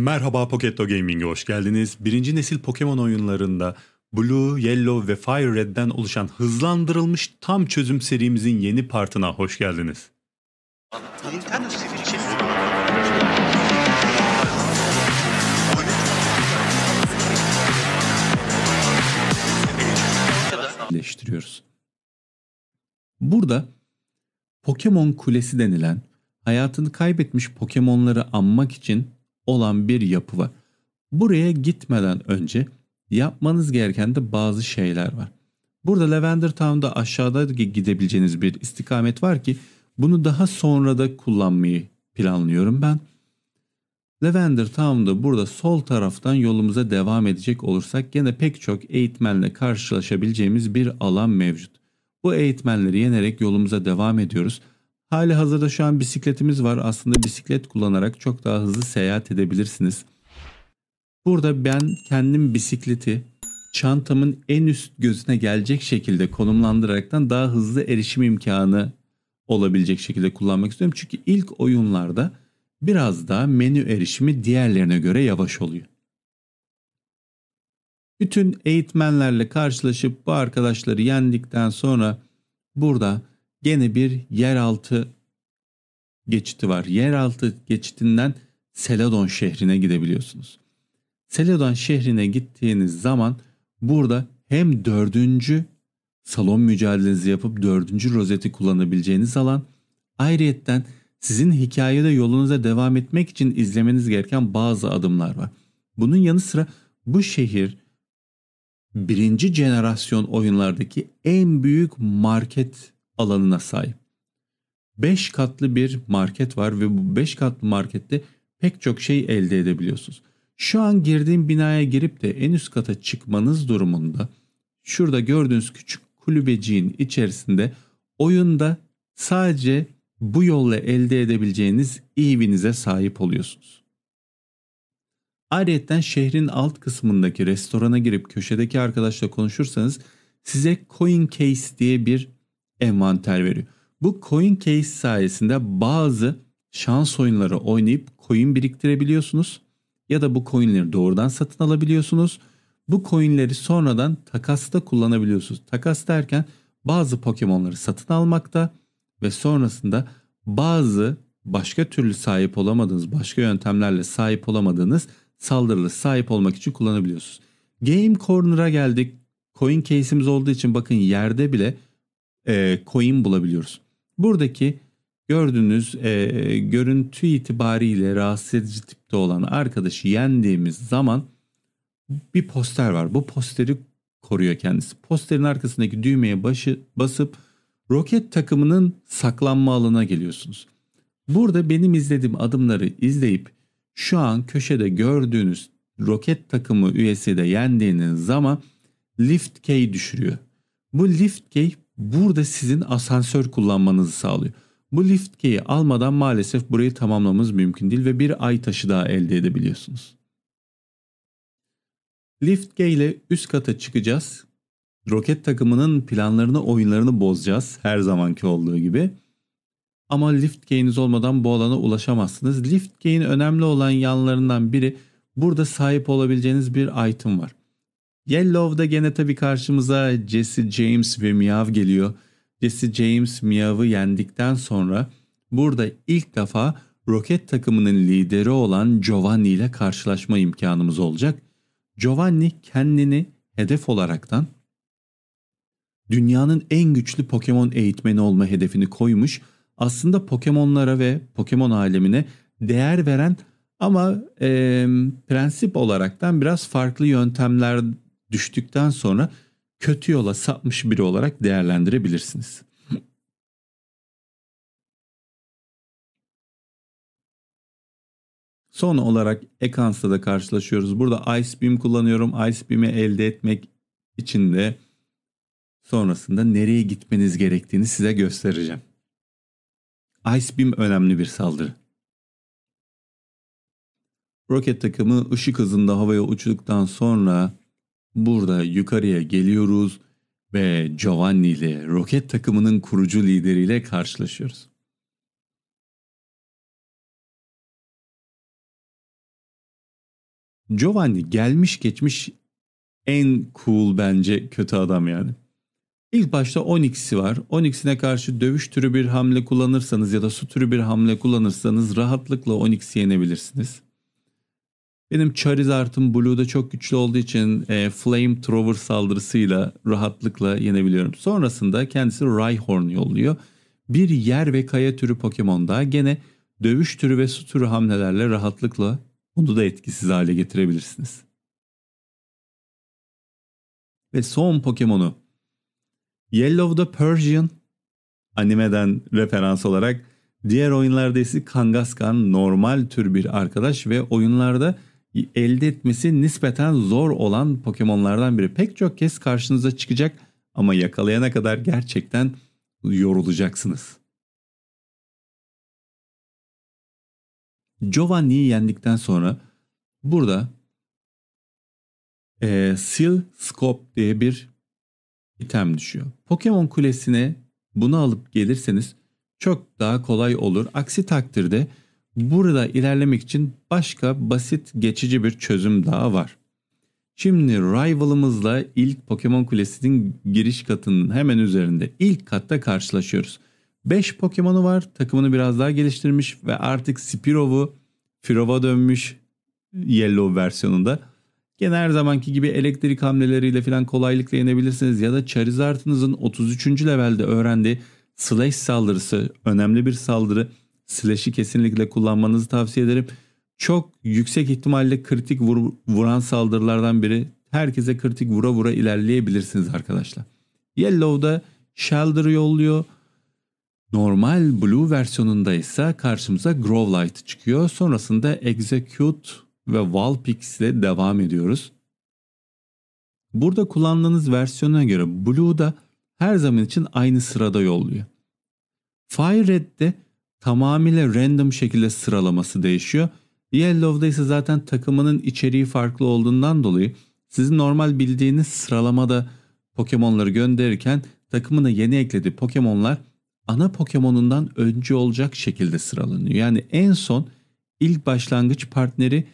Merhaba Pocketto Gaming'e hoş geldiniz. Birinci nesil Pokemon oyunlarında Blue, Yellow ve Fire Red'den oluşan hızlandırılmış tam çözüm serimizin yeni partına hoş geldiniz. Değiştiriyoruz. Burada Pokemon Kulesi denilen hayatını kaybetmiş Pokemon'ları anmak için olan bir yapı var. Buraya gitmeden önce yapmanız gereken de bazı şeyler var. Burada Lavender Town'da aşağıda gidebileceğiniz bir istikamet var ki bunu daha sonra da kullanmayı planlıyorum ben. Lavender Town'da burada sol taraftan yolumuza devam edecek olursak gene pek çok eğitmenle karşılaşabileceğimiz bir alan mevcut. Bu eğitmenleri yenerek yolumuza devam ediyoruz. Hali hazırda şu an bisikletimiz var. Aslında bisiklet kullanarak çok daha hızlı seyahat edebilirsiniz. Burada ben kendim bisikleti çantamın en üst gözüne gelecek şekilde konumlandıraraktan daha hızlı erişim imkanı olabilecek şekilde kullanmak istiyorum. Çünkü ilk oyunlarda biraz daha menü erişimi diğerlerine göre yavaş oluyor. Bütün eğitmenlerle karşılaşıp bu arkadaşları yendikten sonra burada gene bir yeraltı geçiti var. Yeraltı geçitinden Seladon şehrine gidebiliyorsunuz. Seladon şehrine gittiğiniz zaman burada hem dördüncü salon mücadelenizi yapıp dördüncü rozeti kullanabileceğiniz alan ayrıyetten sizin hikayede yolunuza devam etmek için izlemeniz gereken bazı adımlar var. Bunun yanı sıra bu şehir birinci jenerasyon oyunlardaki en büyük market alanına sahip. 5 katlı bir market var ve bu 5 katlı markette pek çok şey elde edebiliyorsunuz. Şu an girdiğim binaya girip de en üst kata çıkmanız durumunda şurada gördüğünüz küçük kulübeciğin içerisinde oyunda sadece bu yolla elde edebileceğiniz evinize sahip oluyorsunuz. Ayrıca şehrin alt kısmındaki restorana girip köşedeki arkadaşla konuşursanız size coin case diye bir envanter veriyor. Bu coin case sayesinde bazı şans oyunları oynayıp coin biriktirebiliyorsunuz ya da bu coinleri doğrudan satın alabiliyorsunuz. Bu coinleri sonradan takasta kullanabiliyorsunuz. Takas derken bazı Pokemon'ları satın almakta ve sonrasında bazı başka türlü sahip olamadığınız, başka yöntemlerle sahip olamadığınız saldırılı sahip olmak için kullanabiliyorsunuz. Game Corner'a geldik. Coin case'imiz olduğu için bakın yerde bile e, coin bulabiliyoruz. Buradaki gördüğünüz e, görüntü itibariyle rahatsız edici tipte olan arkadaşı yendiğimiz zaman bir poster var. Bu posteri koruyor kendisi. Posterin arkasındaki düğmeye başı, basıp roket takımının saklanma alanına geliyorsunuz. Burada benim izlediğim adımları izleyip şu an köşede gördüğünüz roket takımı üyesi de yendiğiniz zaman lift key düşürüyor. Bu lift key burada sizin asansör kullanmanızı sağlıyor. Bu lift key'i almadan maalesef burayı tamamlamamız mümkün değil ve bir ay taşı daha elde edebiliyorsunuz. Lift key ile üst kata çıkacağız. Roket takımının planlarını, oyunlarını bozacağız her zamanki olduğu gibi. Ama lift key'iniz olmadan bu alana ulaşamazsınız. Lift key'in önemli olan yanlarından biri burada sahip olabileceğiniz bir item var. Yellow'da gene tabii karşımıza Jesse James ve Miav geliyor. Jesse James Miav'ı yendikten sonra burada ilk defa roket takımının lideri olan Giovanni ile karşılaşma imkanımız olacak. Giovanni kendini hedef olaraktan dünyanın en güçlü Pokemon eğitmeni olma hedefini koymuş. Aslında Pokemon'lara ve Pokemon alemine değer veren ama e, prensip olaraktan biraz farklı yöntemler düştükten sonra kötü yola sapmış biri olarak değerlendirebilirsiniz. Son olarak Ekans'ta da karşılaşıyoruz. Burada Ice Beam kullanıyorum. Ice Beam'i elde etmek için de sonrasında nereye gitmeniz gerektiğini size göstereceğim. Ice Beam önemli bir saldırı. Roket takımı ışık hızında havaya uçtuktan sonra Burada yukarıya geliyoruz ve Giovanni ile roket takımının kurucu lideriyle karşılaşıyoruz. Giovanni gelmiş geçmiş en cool bence kötü adam yani. İlk başta Onyx'i var. Onyx'ine karşı dövüş türü bir hamle kullanırsanız ya da su türü bir hamle kullanırsanız rahatlıkla Onyx'i yenebilirsiniz. Benim Charizard'ım Blue'da çok güçlü olduğu için e, Thrower saldırısıyla rahatlıkla yenebiliyorum. Sonrasında kendisi Rhyhorn yolluyor. Bir yer ve kaya türü Pokemon daha gene dövüş türü ve su türü hamlelerle rahatlıkla onu da etkisiz hale getirebilirsiniz. Ve son Pokemon'u Yellow the Persian animeden referans olarak diğer oyunlarda ise Kangaskhan normal tür bir arkadaş ve oyunlarda elde etmesi nispeten zor olan Pokemon'lardan biri. Pek çok kez karşınıza çıkacak ama yakalayana kadar gerçekten yorulacaksınız. Giovanni'yi yendikten sonra burada e, Seal Scope diye bir item düşüyor. Pokemon Kulesi'ne bunu alıp gelirseniz çok daha kolay olur. Aksi takdirde Burada ilerlemek için başka basit geçici bir çözüm daha var. Şimdi Rival'ımızla ilk Pokemon Kulesi'nin giriş katının hemen üzerinde ilk katta karşılaşıyoruz. 5 Pokemon'u var. Takımını biraz daha geliştirmiş ve artık Spirov'u Firov'a dönmüş Yellow versiyonunda. Gene her zamanki gibi elektrik hamleleriyle falan kolaylıkla yenebilirsiniz. Ya da Charizard'ınızın 33. levelde öğrendiği Slash saldırısı önemli bir saldırı. Slash'i kesinlikle kullanmanızı tavsiye ederim. Çok yüksek ihtimalle kritik vur, vuran saldırılardan biri. Herkese kritik vura vura ilerleyebilirsiniz arkadaşlar. Yellow'da Shelder yolluyor. Normal Blue versiyonunda ise karşımıza Growlight çıkıyor. Sonrasında Execute ve Valpix ile devam ediyoruz. Burada kullandığınız versiyona göre Blue'da her zaman için aynı sırada yolluyor. Fire Red'de tamamıyla random şekilde sıralaması değişiyor. Yellow'da ise zaten takımının içeriği farklı olduğundan dolayı sizin normal bildiğiniz sıralamada Pokemon'ları gönderirken takımına yeni eklediği Pokemon'lar ana Pokemon'undan önce olacak şekilde sıralanıyor. Yani en son ilk başlangıç partneri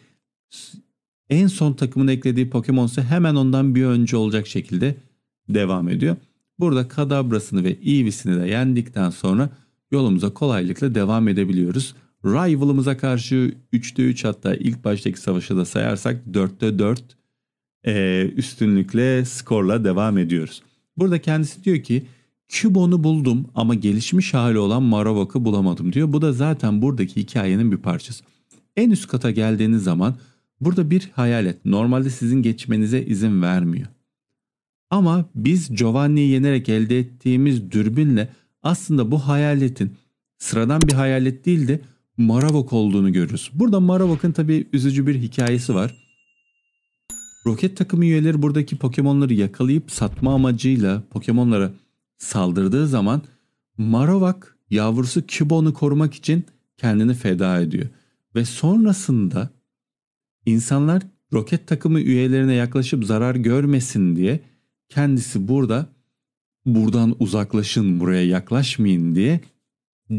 en son takımın eklediği Pokemon ise hemen ondan bir önce olacak şekilde devam ediyor. Burada Kadabras'ını ve Eevee'sini de yendikten sonra yolumuza kolaylıkla devam edebiliyoruz. Rival'ımıza karşı 3'te 3 hatta ilk baştaki savaşı da sayarsak 4'te 4 e, üstünlükle skorla devam ediyoruz. Burada kendisi diyor ki Kübon'u buldum ama gelişmiş hali olan Maravok'u bulamadım diyor. Bu da zaten buradaki hikayenin bir parçası. En üst kata geldiğiniz zaman burada bir hayalet normalde sizin geçmenize izin vermiyor. Ama biz Giovanni'yi yenerek elde ettiğimiz dürbünle aslında bu hayaletin sıradan bir hayalet değil de Maravok olduğunu görürüz. Burada Maravok'un tabi üzücü bir hikayesi var. Roket takımı üyeleri buradaki Pokemon'ları yakalayıp satma amacıyla Pokemon'lara saldırdığı zaman Maravok yavrusu Cubon'u korumak için kendini feda ediyor. Ve sonrasında insanlar roket takımı üyelerine yaklaşıp zarar görmesin diye kendisi burada buradan uzaklaşın, buraya yaklaşmayın diye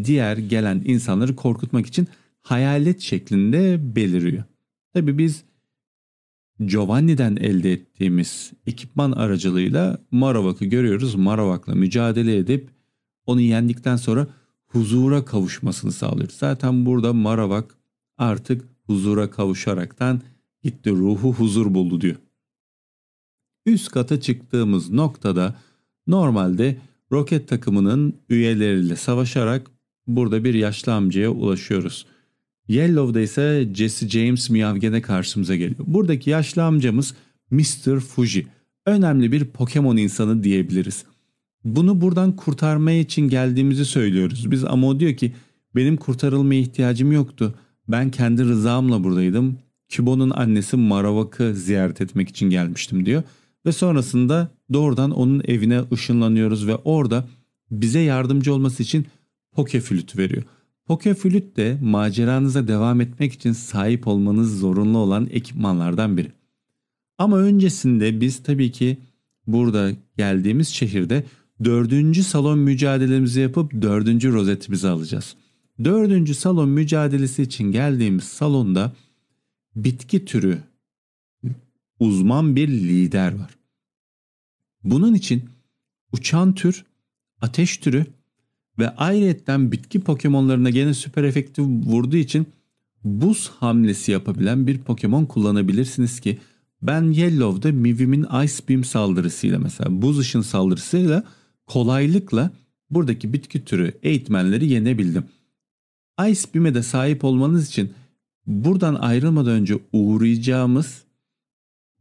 diğer gelen insanları korkutmak için hayalet şeklinde beliriyor. Tabi biz Giovanni'den elde ettiğimiz ekipman aracılığıyla Maravak'ı görüyoruz. Maravak'la mücadele edip onu yendikten sonra huzura kavuşmasını sağlıyoruz. Zaten burada Maravak artık huzura kavuşaraktan gitti ruhu huzur buldu diyor. Üst kata çıktığımız noktada Normalde roket takımının üyeleriyle savaşarak burada bir yaşlı amcaya ulaşıyoruz. Yellow'da ise Jesse James Miyavgen'e karşımıza geliyor. Buradaki yaşlı amcamız Mr. Fuji. Önemli bir Pokemon insanı diyebiliriz. Bunu buradan kurtarmaya için geldiğimizi söylüyoruz. Biz ama diyor ki benim kurtarılmaya ihtiyacım yoktu. Ben kendi rızamla buradaydım. Kibo'nun annesi Marowak'ı ziyaret etmek için gelmiştim diyor ve sonrasında doğrudan onun evine ışınlanıyoruz ve orada bize yardımcı olması için poke flüt veriyor. Poke flüt de maceranıza devam etmek için sahip olmanız zorunlu olan ekipmanlardan biri. Ama öncesinde biz tabii ki burada geldiğimiz şehirde dördüncü salon mücadelemizi yapıp dördüncü rozetimizi alacağız. Dördüncü salon mücadelesi için geldiğimiz salonda bitki türü uzman bir lider var. Bunun için uçan tür, ateş türü ve ayrıyetten bitki Pokemon'larına gene süper efektif vurduğu için buz hamlesi yapabilen bir Pokemon kullanabilirsiniz ki ben Yellow'da Mivim'in Ice Beam saldırısıyla mesela buz ışın saldırısıyla kolaylıkla buradaki bitki türü eğitmenleri yenebildim. Ice Beam'e de sahip olmanız için buradan ayrılmadan önce uğrayacağımız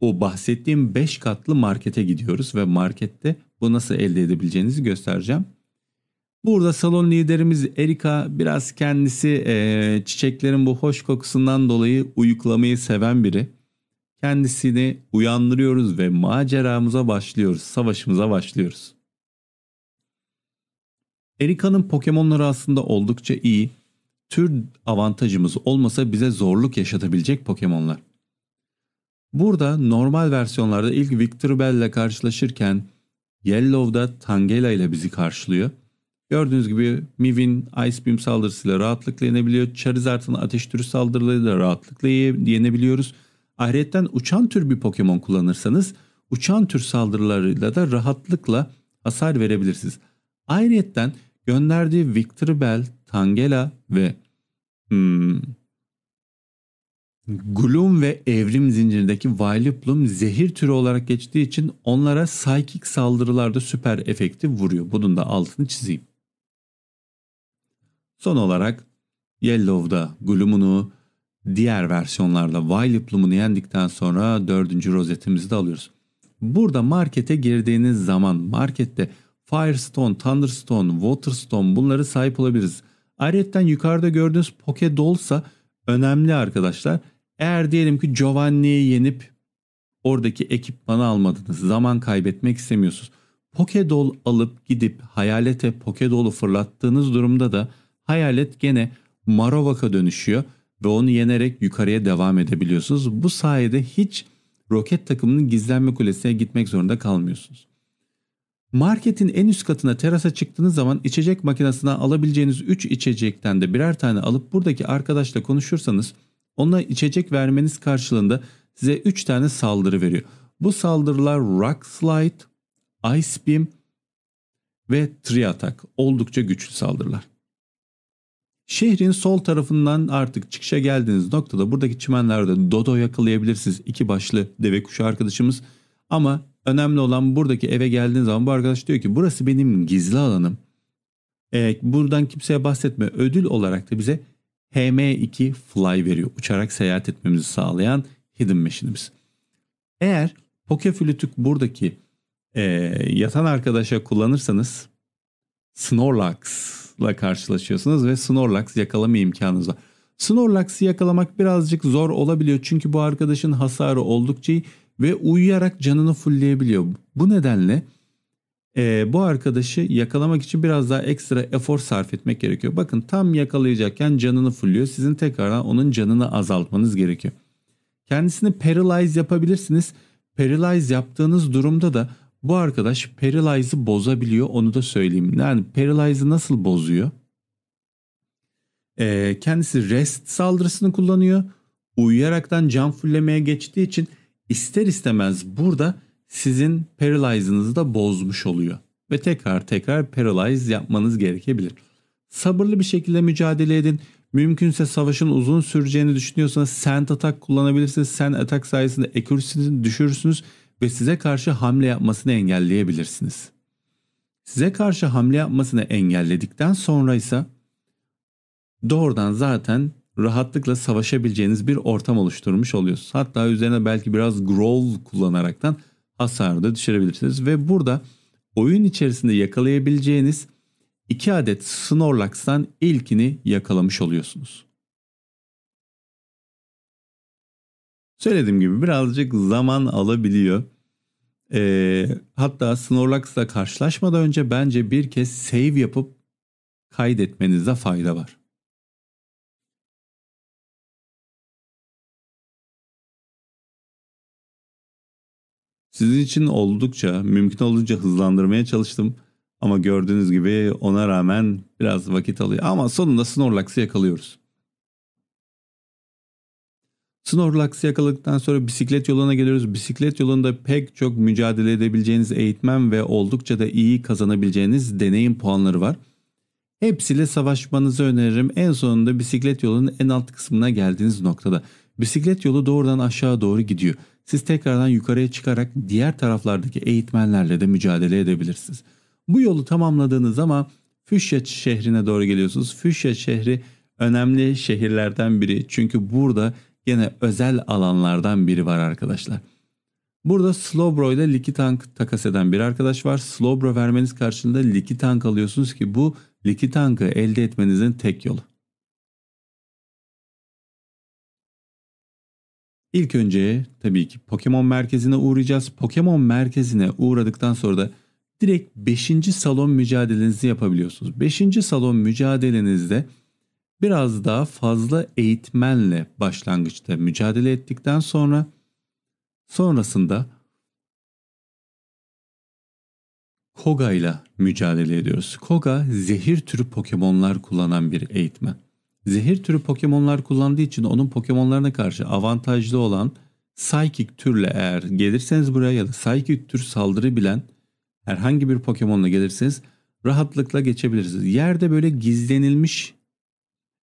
o bahsettiğim 5 katlı markete gidiyoruz ve markette bu nasıl elde edebileceğinizi göstereceğim. Burada salon liderimiz Erika biraz kendisi e, çiçeklerin bu hoş kokusundan dolayı uyuklamayı seven biri. Kendisini uyandırıyoruz ve maceramıza başlıyoruz, savaşımıza başlıyoruz. Erika'nın Pokemon'ları aslında oldukça iyi. Tür avantajımız olmasa bize zorluk yaşatabilecek Pokemon'lar. Burada normal versiyonlarda ilk Victor Bell ile karşılaşırken Yellow'da Tangela ile bizi karşılıyor. Gördüğünüz gibi Miv'in Ice Beam saldırısıyla rahatlıkla yenebiliyor. Charizard'ın ateş türü saldırılarıyla rahatlıkla yenebiliyoruz. Ahiretten uçan tür bir Pokemon kullanırsanız uçan tür saldırılarıyla da rahatlıkla hasar verebilirsiniz. Ayrıyetten gönderdiği Victor Bell, Tangela ve hmm, Gloom ve evrim zincirindeki Vileplum zehir türü olarak geçtiği için onlara psychic saldırılarda süper efekti vuruyor. Bunun da altını çizeyim. Son olarak Yellow'da Gloom'unu diğer versiyonlarla Vileplum'unu yendikten sonra dördüncü rozetimizi de alıyoruz. Burada markete girdiğiniz zaman markette Firestone, Thunderstone, Waterstone bunları sahip olabiliriz. Ayrıca yukarıda gördüğünüz poke dolsa önemli arkadaşlar. Eğer diyelim ki Giovanni'yi yenip oradaki ekipmanı almadınız. Zaman kaybetmek istemiyorsunuz. Pokedol alıp gidip hayalete Pokedol'u fırlattığınız durumda da hayalet gene Marovak'a dönüşüyor ve onu yenerek yukarıya devam edebiliyorsunuz. Bu sayede hiç roket takımının gizlenme kulesine gitmek zorunda kalmıyorsunuz. Marketin en üst katına terasa çıktığınız zaman içecek makinesine alabileceğiniz 3 içecekten de birer tane alıp buradaki arkadaşla konuşursanız ona içecek vermeniz karşılığında size 3 tane saldırı veriyor. Bu saldırılar Rock Slide, Ice Beam ve Tri Attack. Oldukça güçlü saldırılar. Şehrin sol tarafından artık çıkışa geldiğiniz noktada buradaki çimenlerde Dodo yakalayabilirsiniz. İki başlı deve kuşu arkadaşımız. Ama önemli olan buradaki eve geldiğiniz zaman bu arkadaş diyor ki burası benim gizli alanım. E, buradan kimseye bahsetme ödül olarak da bize HM2 Fly veriyor. Uçarak seyahat etmemizi sağlayan hidden machine'imiz. Eğer Pokeflütük buradaki e, yatan arkadaşa kullanırsanız Snorlax'la karşılaşıyorsunuz ve Snorlax yakalama imkanınız var. Snorlax'ı yakalamak birazcık zor olabiliyor çünkü bu arkadaşın hasarı oldukça iyi ve uyuyarak canını fullleyebiliyor. Bu nedenle e, bu arkadaşı yakalamak için biraz daha ekstra efor sarf etmek gerekiyor. Bakın tam yakalayacakken canını fulluyor. Sizin tekrardan onun canını azaltmanız gerekiyor. Kendisini paralyze yapabilirsiniz. Paralyze yaptığınız durumda da bu arkadaş paralyze'ı bozabiliyor onu da söyleyeyim. Yani paralyze'ı nasıl bozuyor? E, kendisi rest saldırısını kullanıyor. Uyuyaraktan can fullemeye geçtiği için ister istemez burada sizin paralyzınızı da bozmuş oluyor. Ve tekrar tekrar paralyze yapmanız gerekebilir. Sabırlı bir şekilde mücadele edin. Mümkünse savaşın uzun süreceğini düşünüyorsanız sent atak kullanabilirsiniz. Sen atak sayesinde accuracy'ni düşürürsünüz ve size karşı hamle yapmasını engelleyebilirsiniz. Size karşı hamle yapmasını engelledikten sonra ise doğrudan zaten rahatlıkla savaşabileceğiniz bir ortam oluşturmuş oluyorsunuz. Hatta üzerine belki biraz growl kullanaraktan hasarı da düşürebilirsiniz. Ve burada oyun içerisinde yakalayabileceğiniz 2 adet Snorlax'tan ilkini yakalamış oluyorsunuz. Söylediğim gibi birazcık zaman alabiliyor. E, hatta Snorlax'la karşılaşmadan önce bence bir kez save yapıp kaydetmenizde fayda var. Sizin için oldukça mümkün olduğunca hızlandırmaya çalıştım. Ama gördüğünüz gibi ona rağmen biraz vakit alıyor. Ama sonunda Snorlax'ı yakalıyoruz. Snorlax'ı yakaladıktan sonra bisiklet yoluna geliyoruz. Bisiklet yolunda pek çok mücadele edebileceğiniz eğitmen ve oldukça da iyi kazanabileceğiniz deneyim puanları var. Hepsiyle savaşmanızı öneririm. En sonunda bisiklet yolunun en alt kısmına geldiğiniz noktada. Bisiklet yolu doğrudan aşağı doğru gidiyor siz tekrardan yukarıya çıkarak diğer taraflardaki eğitmenlerle de mücadele edebilirsiniz. Bu yolu tamamladığınız ama Füşya şehrine doğru geliyorsunuz. Füşya şehri önemli şehirlerden biri. Çünkü burada gene özel alanlardan biri var arkadaşlar. Burada Slowbro ile Likitank takas eden bir arkadaş var. Slowbro vermeniz karşılığında Likitank alıyorsunuz ki bu Likitank'ı elde etmenizin tek yolu. İlk önce tabii ki Pokemon merkezine uğrayacağız. Pokemon merkezine uğradıktan sonra da direkt 5. salon mücadelenizi yapabiliyorsunuz. 5. salon mücadelenizde biraz daha fazla eğitmenle başlangıçta mücadele ettikten sonra sonrasında Koga ile mücadele ediyoruz. Koga zehir türü Pokemon'lar kullanan bir eğitmen zehir türü Pokemon'lar kullandığı için onun Pokemon'larına karşı avantajlı olan Psychic türle eğer gelirseniz buraya ya da Psychic tür saldırı bilen herhangi bir Pokemon'la gelirseniz rahatlıkla geçebilirsiniz. Yerde böyle gizlenilmiş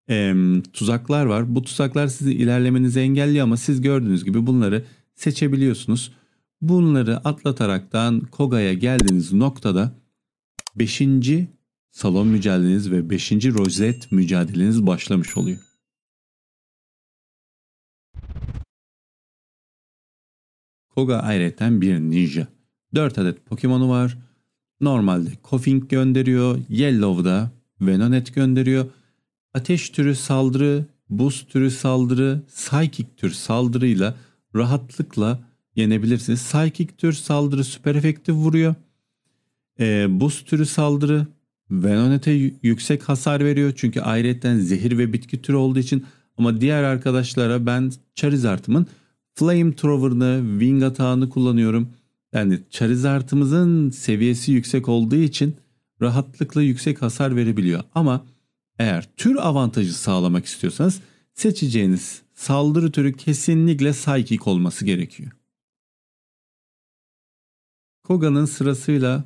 e, tuzaklar var. Bu tuzaklar sizi ilerlemenizi engelliyor ama siz gördüğünüz gibi bunları seçebiliyorsunuz. Bunları atlataraktan Koga'ya geldiğiniz noktada 5 salon mücadeleniz ve 5. rozet mücadeleniz başlamış oluyor. Koga ayrıca bir ninja. 4 adet Pokemon'u var. Normalde Koffing gönderiyor. Yellow'da Venonet gönderiyor. Ateş türü saldırı, buz türü saldırı, Psychic tür saldırıyla rahatlıkla yenebilirsiniz. Psychic tür saldırı süper efekti vuruyor. E, buz türü saldırı Venonete yüksek hasar veriyor çünkü ayrıyetten zehir ve bitki türü olduğu için ama diğer arkadaşlara ben Charizard'ımın Flame Thrower'ını Wing atağını kullanıyorum. Yani Charizard'ımızın seviyesi yüksek olduğu için rahatlıkla yüksek hasar verebiliyor. Ama eğer tür avantajı sağlamak istiyorsanız seçeceğiniz saldırı türü kesinlikle Psychic olması gerekiyor. Koga'nın sırasıyla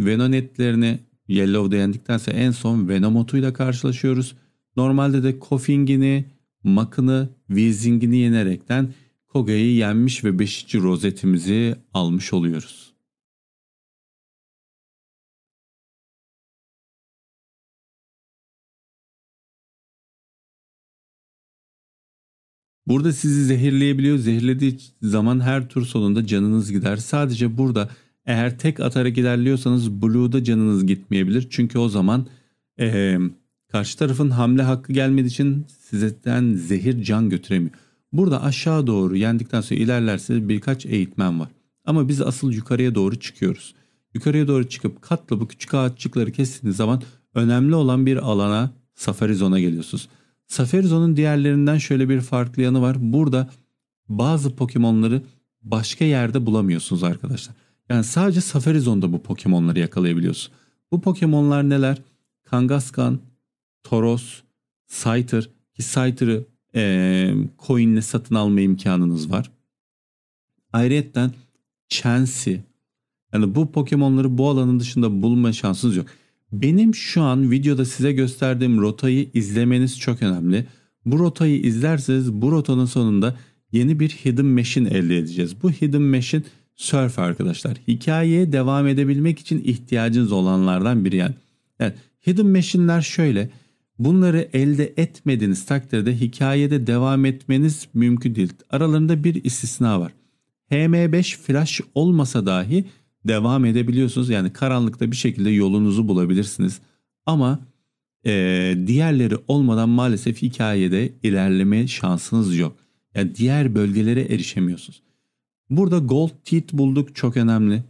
Venonetlerini Yellow'da yendikten sonra en son Venomot'uyla karşılaşıyoruz. Normalde de Koffing'ini, Mak'ını, Weezing'ini yenerekten Koga'yı yenmiş ve 5. rozetimizi almış oluyoruz. Burada sizi zehirleyebiliyor. Zehirlediği zaman her tur sonunda canınız gider. Sadece burada eğer tek atarak ilerliyorsanız Blue'da canınız gitmeyebilir. Çünkü o zaman e, karşı tarafın hamle hakkı gelmediği için sizden zehir can götüremiyor. Burada aşağı doğru yendikten sonra ilerlerseniz birkaç eğitmen var. Ama biz asıl yukarıya doğru çıkıyoruz. Yukarıya doğru çıkıp katla bu küçük ağaççıkları kestiğiniz zaman önemli olan bir alana safari zona geliyorsunuz. Safari zonun diğerlerinden şöyle bir farklı yanı var. Burada bazı Pokemon'ları başka yerde bulamıyorsunuz arkadaşlar. Yani sadece Safari Zone'da bu Pokemon'ları yakalayabiliyorsun. Bu Pokemon'lar neler? Kangaskhan, Toros, Scyther ki Scyther'ı e, coin'le satın alma imkanınız var. Ayrıca Chansey yani bu Pokemon'ları bu alanın dışında bulma şansınız yok. Benim şu an videoda size gösterdiğim rotayı izlemeniz çok önemli. Bu rotayı izlerseniz bu rotanın sonunda yeni bir Hidden Machine elde edeceğiz. Bu Hidden Machine Surf arkadaşlar. Hikayeye devam edebilmek için ihtiyacınız olanlardan biri yani. yani hidden machine'ler şöyle. Bunları elde etmediğiniz takdirde hikayede devam etmeniz mümkün değil. Aralarında bir istisna var. HM5 flash olmasa dahi devam edebiliyorsunuz. Yani karanlıkta bir şekilde yolunuzu bulabilirsiniz. Ama e, diğerleri olmadan maalesef hikayede ilerleme şansınız yok. Yani diğer bölgelere erişemiyorsunuz. Burada gold teeth bulduk çok önemli.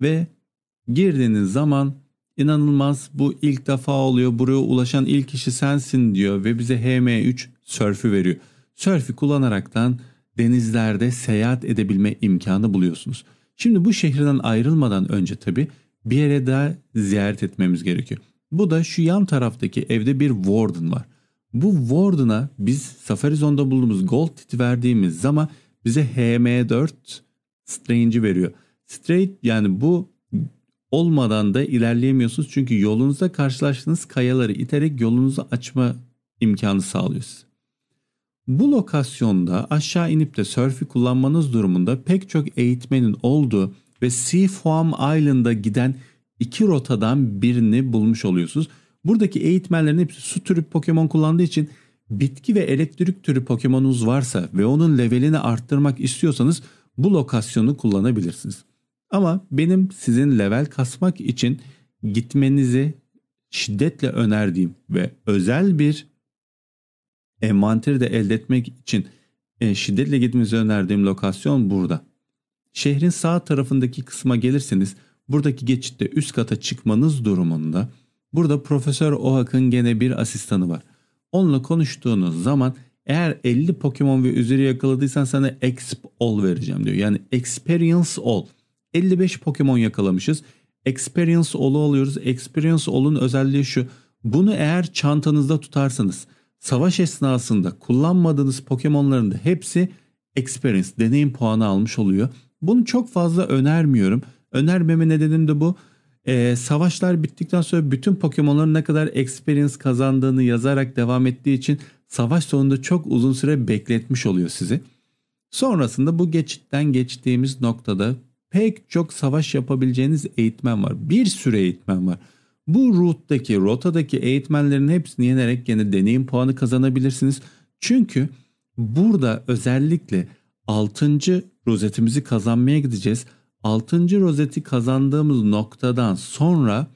Ve girdiğiniz zaman inanılmaz bu ilk defa oluyor buraya ulaşan ilk kişi sensin diyor ve bize HM3 sörfü veriyor. Sörfü kullanaraktan denizlerde seyahat edebilme imkanı buluyorsunuz. Şimdi bu şehirden ayrılmadan önce tabi bir yere daha ziyaret etmemiz gerekiyor. Bu da şu yan taraftaki evde bir warden var. Bu Warden'a biz Safarizone'da bulduğumuz Gold tit verdiğimiz zaman bize HM4 Strange'i veriyor. Straight yani bu olmadan da ilerleyemiyorsunuz. Çünkü yolunuzda karşılaştığınız kayaları iterek yolunuzu açma imkanı sağlıyor Bu lokasyonda aşağı inip de surfi kullanmanız durumunda pek çok eğitmenin olduğu ve sea foam Island'a giden iki rotadan birini bulmuş oluyorsunuz. Buradaki eğitmenlerin hepsi su türü Pokemon kullandığı için bitki ve elektrik türü Pokemon'unuz varsa ve onun levelini arttırmak istiyorsanız bu lokasyonu kullanabilirsiniz. Ama benim sizin level kasmak için gitmenizi şiddetle önerdiğim ve özel bir envanteri de elde etmek için e, şiddetle gitmenizi önerdiğim lokasyon burada. Şehrin sağ tarafındaki kısma gelirseniz buradaki geçitte üst kata çıkmanız durumunda Burada Profesör Ohak'ın gene bir asistanı var. Onunla konuştuğunuz zaman eğer 50 Pokemon ve üzeri yakaladıysan sana Exp All vereceğim diyor. Yani Experience All. 55 Pokemon yakalamışız. Experience All'u alıyoruz. Experience All'un özelliği şu. Bunu eğer çantanızda tutarsanız savaş esnasında kullanmadığınız Pokemon'ların da hepsi Experience, deneyim puanı almış oluyor. Bunu çok fazla önermiyorum. Önermeme nedenim de bu e, savaşlar bittikten sonra bütün Pokemon'ların ne kadar experience kazandığını yazarak devam ettiği için savaş sonunda çok uzun süre bekletmiş oluyor sizi. Sonrasında bu geçitten geçtiğimiz noktada pek çok savaş yapabileceğiniz eğitmen var. Bir sürü eğitmen var. Bu route'daki, rotadaki eğitmenlerin hepsini yenerek gene deneyim puanı kazanabilirsiniz. Çünkü burada özellikle 6. rozetimizi kazanmaya gideceğiz. 6. rozeti kazandığımız noktadan sonra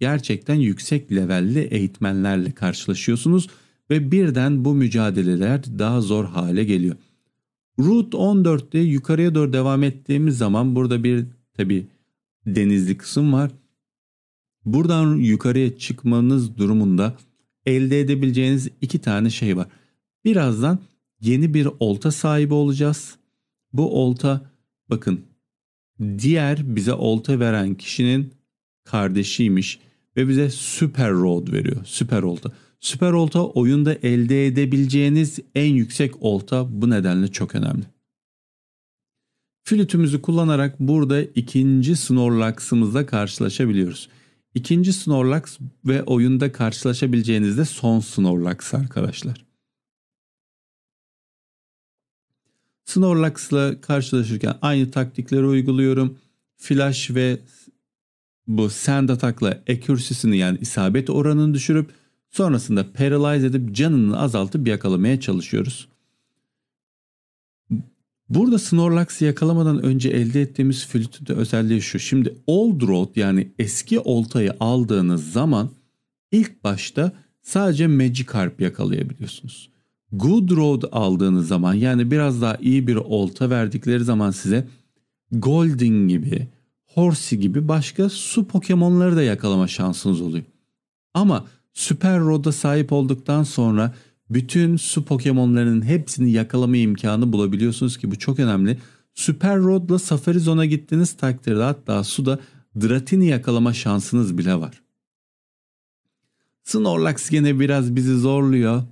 gerçekten yüksek levelli eğitmenlerle karşılaşıyorsunuz ve birden bu mücadeleler daha zor hale geliyor. Route 14'te yukarıya doğru devam ettiğimiz zaman burada bir tabi denizli kısım var. Buradan yukarıya çıkmanız durumunda elde edebileceğiniz iki tane şey var. Birazdan yeni bir olta sahibi olacağız. Bu olta bakın diğer bize olta veren kişinin kardeşiymiş ve bize süper road veriyor. Süper olta. Süper olta oyunda elde edebileceğiniz en yüksek olta bu nedenle çok önemli. Flütümüzü kullanarak burada ikinci Snorlax'ımızla karşılaşabiliyoruz. İkinci Snorlax ve oyunda karşılaşabileceğiniz de son Snorlax arkadaşlar. Snorlax'la karşılaşırken aynı taktikleri uyguluyorum. Flash ve bu sand atakla accuracy'sini yani isabet oranını düşürüp sonrasında paralyze edip canını azaltıp yakalamaya çalışıyoruz. Burada Snorlax'ı yakalamadan önce elde ettiğimiz flütün de özelliği şu. Şimdi Old Road yani eski oltayı aldığınız zaman ilk başta sadece Magikarp yakalayabiliyorsunuz good road aldığınız zaman yani biraz daha iyi bir olta verdikleri zaman size Golden gibi, Horsey gibi başka su Pokemon'ları da yakalama şansınız oluyor. Ama Süper Road'a sahip olduktan sonra bütün su Pokemon'larının hepsini yakalama imkanı bulabiliyorsunuz ki bu çok önemli. Süper Road'la Safari Zone'a gittiğiniz takdirde hatta suda Dratini yakalama şansınız bile var. Snorlax gene biraz bizi zorluyor.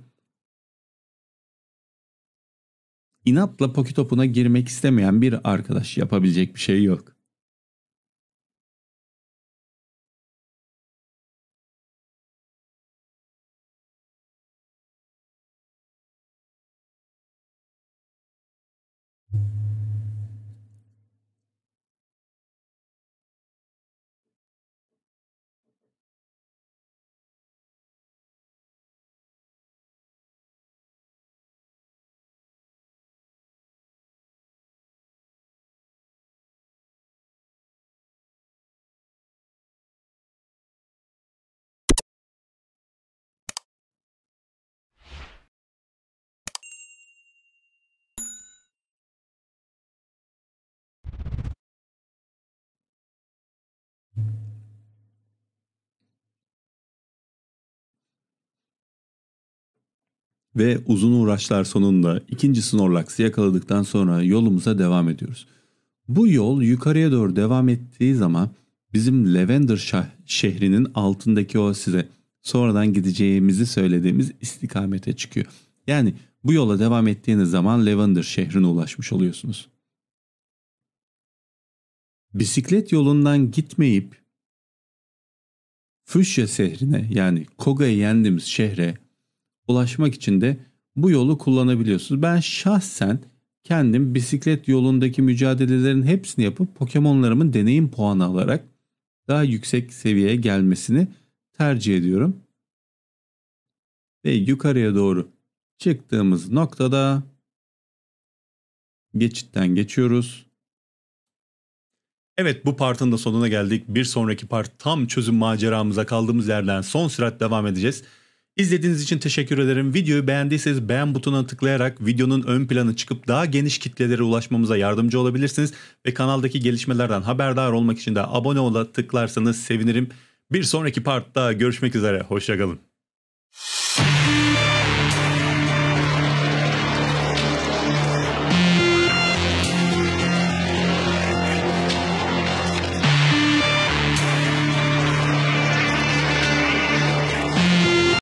inatla poki topuna girmek istemeyen bir arkadaş yapabilecek bir şey yok. ve uzun uğraşlar sonunda ikinci Snorlax'ı yakaladıktan sonra yolumuza devam ediyoruz. Bu yol yukarıya doğru devam ettiği zaman bizim Lavender şehrinin altındaki o size sonradan gideceğimizi söylediğimiz istikamete çıkıyor. Yani bu yola devam ettiğiniz zaman Lavender şehrine ulaşmış oluyorsunuz. Bisiklet yolundan gitmeyip Füşya şehrine yani Koga'yı yendiğimiz şehre ulaşmak için de bu yolu kullanabiliyorsunuz. Ben şahsen kendim bisiklet yolundaki mücadelelerin hepsini yapıp Pokemon'larımın deneyim puanı alarak daha yüksek seviyeye gelmesini tercih ediyorum. Ve yukarıya doğru çıktığımız noktada geçitten geçiyoruz. Evet bu partın da sonuna geldik. Bir sonraki part tam çözüm maceramıza kaldığımız yerden son sürat devam edeceğiz. İzlediğiniz için teşekkür ederim. Videoyu beğendiyseniz beğen butonuna tıklayarak videonun ön planı çıkıp daha geniş kitlelere ulaşmamıza yardımcı olabilirsiniz. Ve kanaldaki gelişmelerden haberdar olmak için de abone ola tıklarsanız sevinirim. Bir sonraki partta görüşmek üzere. Hoşçakalın.